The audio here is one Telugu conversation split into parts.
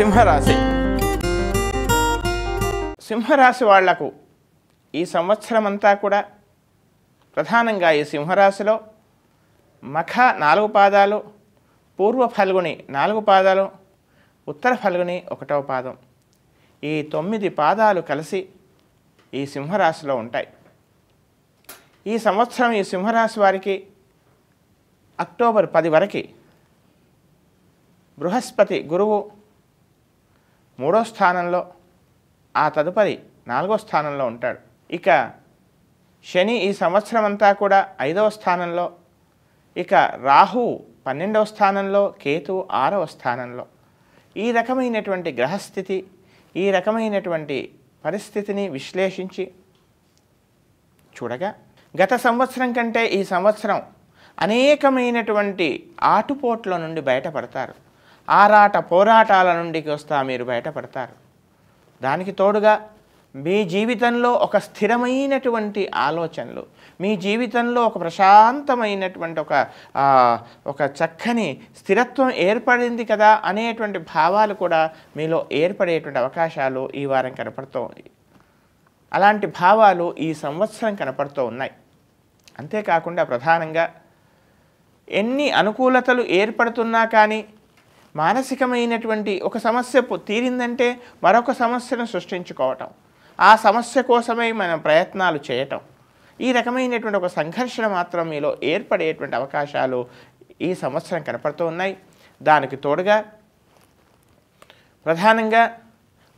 సింహరాశి సింహరాశి వాళ్లకు ఈ సంవత్సరం అంతా కూడా ప్రధానంగా ఈ సింహరాశిలో మఖ నాలుగు పాదాలు పూర్వ ఫల్గుని నాలుగు పాదాలు ఉత్తర ఫల్గుని ఒకటవ పాదం ఈ తొమ్మిది పాదాలు కలిసి ఈ సింహరాశిలో ఉంటాయి ఈ సంవత్సరం ఈ సింహరాశి వారికి అక్టోబర్ పది వరకు బృహస్పతి గురువు మూడో స్థానంలో ఆ తదుపరి నాలుగో స్థానంలో ఉంటాడు ఇక శని ఈ సంవత్సరం అంతా కూడా ఐదవ స్థానంలో ఇక రాహు పన్నెండవ స్థానంలో కేతు ఆరవ స్థానంలో ఈ రకమైనటువంటి గ్రహస్థితి ఈ రకమైనటువంటి పరిస్థితిని విశ్లేషించి చూడగా గత సంవత్సరం కంటే ఈ సంవత్సరం అనేకమైనటువంటి ఆటుపోట్ల నుండి బయటపడతారు ఆరాట పోరాటాల నుండికి వస్తా మీరు బయటపడతారు దానికి తోడుగా మీ జీవితంలో ఒక స్థిరమైనటువంటి ఆలోచనలు మీ జీవితంలో ఒక ప్రశాంతమైనటువంటి ఒక ఒక చక్కని స్థిరత్వం ఏర్పడింది కదా అనేటువంటి భావాలు కూడా మీలో ఏర్పడేటువంటి అవకాశాలు ఈ వారం కనపడుతూ ఉంది అలాంటి భావాలు ఈ సంవత్సరం కనపడుతూ ఉన్నాయి అంతేకాకుండా ప్రధానంగా ఎన్ని అనుకూలతలు ఏర్పడుతున్నా కానీ మానసికమైనటువంటి ఒక సమస్య తీరిందంటే మరొక సమస్యను సృష్టించుకోవటం ఆ సమస్య కోసమే మనం ప్రయత్నాలు చేయటం ఈ రకమైనటువంటి ఒక సంఘర్షణ మాత్రం మీలో ఏర్పడేటువంటి అవకాశాలు ఈ సంవత్సరం కనపడుతూ ఉన్నాయి దానికి తోడుగా ప్రధానంగా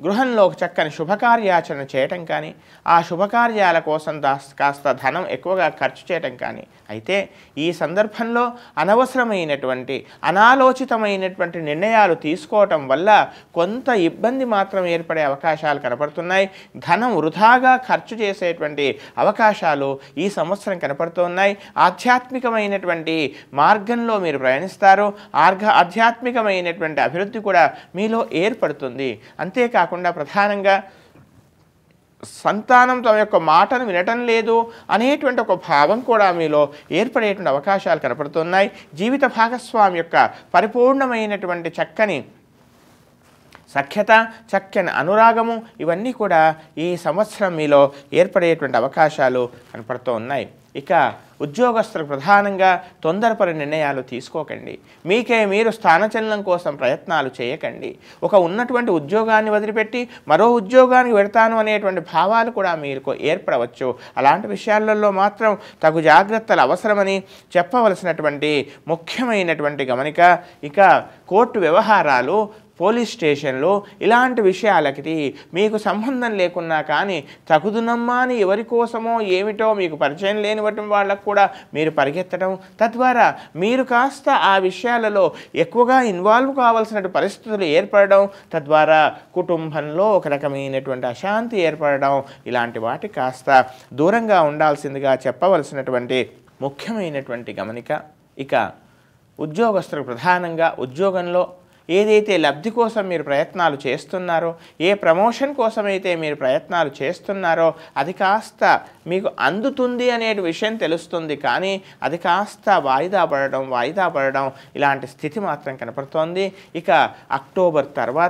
గృహంలో ఒక చక్కని శుభకార్యాచరణ చేయటం కానీ ఆ శుభకార్యాల కోసం కాస్త ధనం ఎక్కువగా ఖర్చు చేయటం కానీ అయితే ఈ సందర్భంలో అనవసరమైనటువంటి అనాలోచితమైనటువంటి నిర్ణయాలు తీసుకోవటం వల్ల కొంత ఇబ్బంది మాత్రం ఏర్పడే అవకాశాలు కనపడుతున్నాయి ధనం వృధాగా ఖర్చు చేసేటువంటి అవకాశాలు ఈ సంవత్సరం కనపడుతున్నాయి ఆధ్యాత్మికమైనటువంటి మార్గంలో మీరు ప్రయాణిస్తారు ఆర్ఘ ఆధ్యాత్మికమైనటువంటి అభివృద్ధి కూడా మీలో ఏర్పడుతుంది అంతేకాక కాకుండా ప్రధానంగా సంతానం తమ యొక్క మాటను వినటం లేదు అనేటువంటి ఒక భావం కూడా మీలో ఏర్పడేటువంటి అవకాశాలు కనపడుతున్నాయి జీవిత భాగస్వామి యొక్క పరిపూర్ణమైనటువంటి చక్కని సఖ్యత చక్కని అనురాగము ఇవన్నీ కూడా ఈ సంవత్సరం మీలో ఏర్పడేటువంటి అవకాశాలు కనపడుతూ ఉన్నాయి ఇక ఉద్యోగస్తులు ప్రధానంగా తొందరపడి నిర్ణయాలు తీసుకోకండి మీకే మీరు స్థానచలనం కోసం ప్రయత్నాలు చేయకండి ఒక ఉన్నటువంటి ఉద్యోగాన్ని వదిలిపెట్టి మరో ఉద్యోగానికి పెడతాను అనేటువంటి భావాలు కూడా మీరు ఏర్పడవచ్చు అలాంటి విషయాలలో మాత్రం తగు జాగ్రత్తలు అవసరమని చెప్పవలసినటువంటి ముఖ్యమైనటువంటి గమనిక ఇక కోర్టు వ్యవహారాలు పోలీస్ స్టేషన్లో ఇలాంటి విషయాలకి మీకు సంబంధం లేకున్నా కానీ తగుదునమ్మా అని ఎవరి కోసమో ఏమిటో మీకు పరిచయం లేనివ్వటం వాళ్ళకు కూడా మీరు పరిగెత్తడం తద్వారా మీరు కాస్త ఆ విషయాలలో ఎక్కువగా ఇన్వాల్వ్ కావాల్సిన పరిస్థితులు ఏర్పడడం తద్వారా కుటుంబంలో ఒక రకమైనటువంటి అశాంతి ఏర్పడడం ఇలాంటి వాటి కాస్త దూరంగా ఉండాల్సిందిగా చెప్పవలసినటువంటి ముఖ్యమైనటువంటి గమనిక ఇక ఉద్యోగస్తులు ప్రధానంగా ఉద్యోగంలో ఏదైతే లబ్ధి కోసం మీరు ప్రయత్నాలు చేస్తున్నారో ఏ ప్రమోషన్ కోసమైతే మీరు ప్రయత్నాలు చేస్తున్నారో అది కాస్త మీకు అందుతుంది అనే విషయం తెలుస్తుంది కానీ అది కాస్త వాయిదా పడడం వాయిదా పడడం ఇలాంటి స్థితి మాత్రం కనపడుతోంది ఇక అక్టోబర్ తర్వాత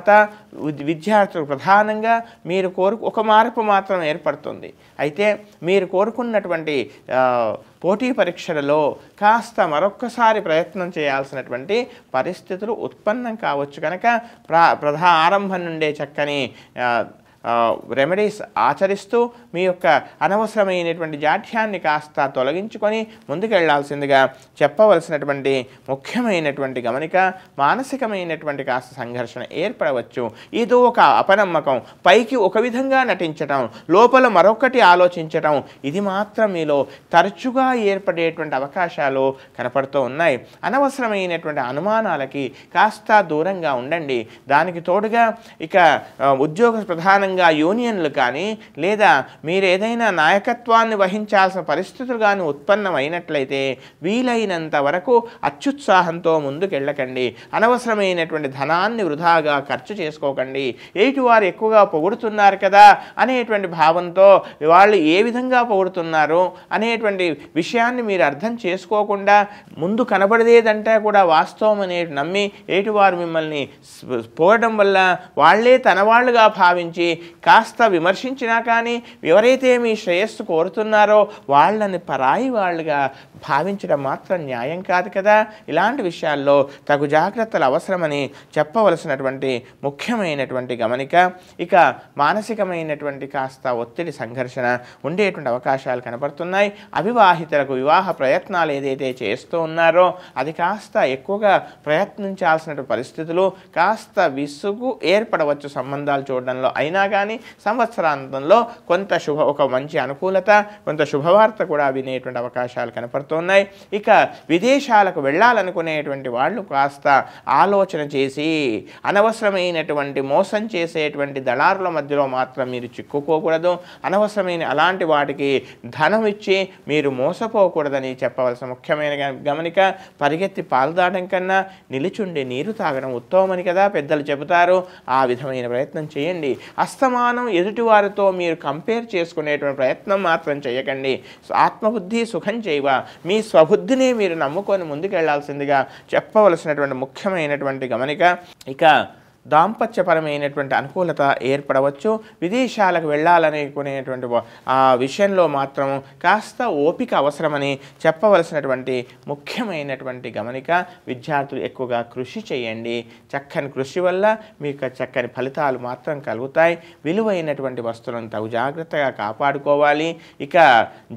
విద్యార్థులు ప్రధానంగా మీరు కోరు ఒక మార్పు మాత్రం ఏర్పడుతుంది అయితే మీరు కోరుకున్నటువంటి పోటీ పరీక్షలలో కాస్త మరొక్కసారి ప్రయత్నం చేయాల్సినటువంటి పరిస్థితులు ఉత్పన్నం కావచ్చు కనుక ప్ర ప్రధా ఆరంభం నుండే చక్కని రెమెడీస్ ఆచరిస్తూ మీ యొక్క అనవసరమైనటువంటి జాఠ్యాన్ని కాస్త తొలగించుకొని ముందుకెళ్లాల్సిందిగా చెప్పవలసినటువంటి ముఖ్యమైనటువంటి గమనిక మానసికమైనటువంటి కాస్త సంఘర్షణ ఏర్పడవచ్చు ఇదో ఒక అపనమ్మకం పైకి ఒక విధంగా నటించటం లోపల మరొకటి ఆలోచించటం ఇది మాత్రం మీలో తరచుగా ఏర్పడేటువంటి అవకాశాలు కనపడుతూ ఉన్నాయి అనవసరమైనటువంటి అనుమానాలకి కాస్త దూరంగా ఉండండి దానికి తోడుగా ఇక ఉద్యోగ ప్రధానంగా కారణంగా యూనియన్లు కానీ లేదా మీరేదైనా నాయకత్వాన్ని వహించాల్సిన పరిస్థితులు కానీ ఉత్పన్నమైనట్లయితే వీలైనంత వరకు అత్యుత్సాహంతో ముందుకెళ్ళకండి అనవసరమైనటువంటి ధనాన్ని వృధాగా ఖర్చు చేసుకోకండి ఏటి వారు ఎక్కువగా పొగుడుతున్నారు కదా అనేటువంటి భావంతో వాళ్ళు ఏ విధంగా పొగుడుతున్నారు అనేటువంటి విషయాన్ని మీరు అర్థం చేసుకోకుండా ముందు కనబడదేదంటే కూడా వాస్తవం అనే నమ్మి ఏటివారు మిమ్మల్ని పోవడం వల్ల వాళ్లే తన వాళ్ళుగా భావించి కాస్త విమర్శించినా కానీ ఎవరైతే మీ శ్రేయస్సు కోరుతున్నారో వాళ్ళని పరాయి వాళ్ళుగా భావించడం మాత్రం న్యాయం కాదు కదా ఇలాంటి విషయాల్లో తగు జాగ్రత్తలు అవసరమని చెప్పవలసినటువంటి ముఖ్యమైనటువంటి గమనిక ఇక మానసికమైనటువంటి కాస్త ఒత్తిడి సంఘర్షణ ఉండేటువంటి అవకాశాలు కనబడుతున్నాయి అవివాహితులకు వివాహ ప్రయత్నాలు ఏదైతే చేస్తూ ఉన్నారో అది కాస్త ఎక్కువగా ప్రయత్నించాల్సిన పరిస్థితులు కాస్త విసుగు ఏర్పడవచ్చు సంబంధాలు చూడడంలో అయినా కానీ సంవత్సరాంతంలో కొంత శుభ ఒక మంచి అనుకూలత కొంత శుభవార్త కూడా వినేటువంటి అవకాశాలు కనపడుతున్నాయి ఇక విదేశాలకు వెళ్ళాలనుకునేటువంటి వాళ్ళు కాస్త ఆలోచన చేసి అనవసరమైనటువంటి మోసం చేసేటువంటి దళారుల మధ్యలో మాత్రం మీరు చిక్కుకోకూడదు అనవసరమైన అలాంటి వాటికి ధనం ఇచ్చి మీరు మోసపోకూడదని చెప్పవలసిన ముఖ్యమైన గమనిక పరిగెత్తి పాల్దాడడం కన్నా నిలుచుండి నీరు తాగడం ఉత్తమమని కదా పెద్దలు చెబుతారు ఆ విధమైన ప్రయత్నం చేయండి అస్త అసమానం ఎదుటివారితో మీరు కంపేర్ చేసుకునేటువంటి ప్రయత్నం మాత్రం చేయకండి ఆత్మబుద్ధి సుఖం చేయవ మీ స్వబుద్ధిని మీరు నమ్ముకొని ముందుకెళ్లాల్సిందిగా చెప్పవలసినటువంటి ముఖ్యమైనటువంటి గమనిక ఇక దాంపత్యపరమైనటువంటి అనుకూలత ఏర్పడవచ్చు విదేశాలకు వెళ్ళాలనుకునేటువంటి ఆ విషయంలో మాత్రం కాస్త ఓపిక అవసరమని చెప్పవలసినటువంటి ముఖ్యమైనటువంటి గమనిక విద్యార్థులు ఎక్కువగా కృషి చేయండి చక్కని కృషి వల్ల మీకు చక్కని ఫలితాలు మాత్రం కలుగుతాయి విలువైనటువంటి వస్తువులను తగు జాగ్రత్తగా కాపాడుకోవాలి ఇక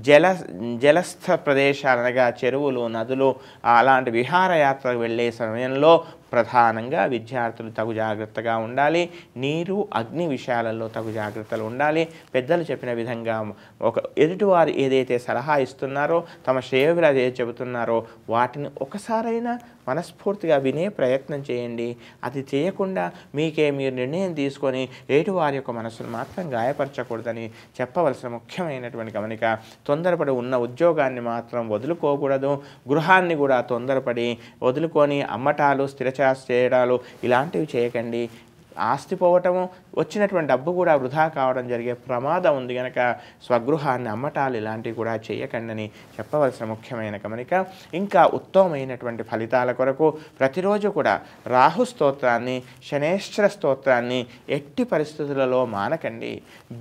జల జలస్థ ప్రదేశాలనగా చెరువులు నదులు అలాంటి విహారయాత్రకు వెళ్ళే సమయంలో ప్రధానంగా విద్యార్థులు తగు జాగ్రత్తగా ఉండాలి నీరు అగ్ని విషయాలలో తగు జాగ్రత్తలు ఉండాలి పెద్దలు చెప్పిన విధంగా ఒక ఎదుటివారు ఏదైతే సలహా ఇస్తున్నారో తమ శ్రేయోభిలాష ఏది చెబుతున్నారో వాటిని ఒకసారైనా మనస్ఫూర్తిగా వినే ప్రయత్నం చేయండి అది చేయకుండా మీకే మీరు నిర్ణయం తీసుకొని ఏటు వారి యొక్క మనసును మాత్రం గాయపరచకూడదని చెప్పవలసిన ముఖ్యమైనటువంటి గమనిక తొందరపడి ఉన్న ఉద్యోగాన్ని మాత్రం వదులుకోకూడదు గృహాన్ని కూడా తొందరపడి వదులుకొని అమ్మటాలు స్థిరచాస్ చేయడాలు ఇలాంటివి చేయకండి ఆస్తి పోవటము వచ్చినటువంటి డబ్బు కూడా వృధా కావడం జరిగే ప్రమాదం ఉంది కనుక స్వగృహాన్ని అమ్మటాలు ఇలాంటివి కూడా చేయకండని చెప్పవలసిన ముఖ్యమైన గమనిక ఇంకా ఉత్తమమైనటువంటి ఫలితాల కొరకు ప్రతిరోజు కూడా రాహు స్తోత్రాన్ని శనేశ్వర స్తోత్రాన్ని ఎట్టి పరిస్థితులలో మానకండి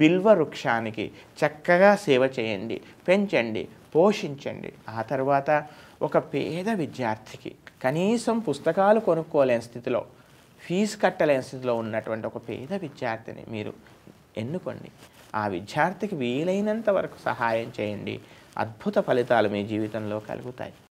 బిల్వ వృక్షానికి చక్కగా సేవ చేయండి పెంచండి పోషించండి ఆ తర్వాత ఒక పేద విద్యార్థికి కనీసం పుస్తకాలు కొనుక్కోలేని స్థితిలో ఫీజు కట్టలేని స్థితిలో ఉన్నటువంటి ఒక పేద విద్యార్థిని మీరు ఎన్నుకోండి ఆ విద్యార్థికి వీలైనంత వరకు సహాయం చేయండి అద్భుత ఫలితాలు మీ జీవితంలో కలుగుతాయి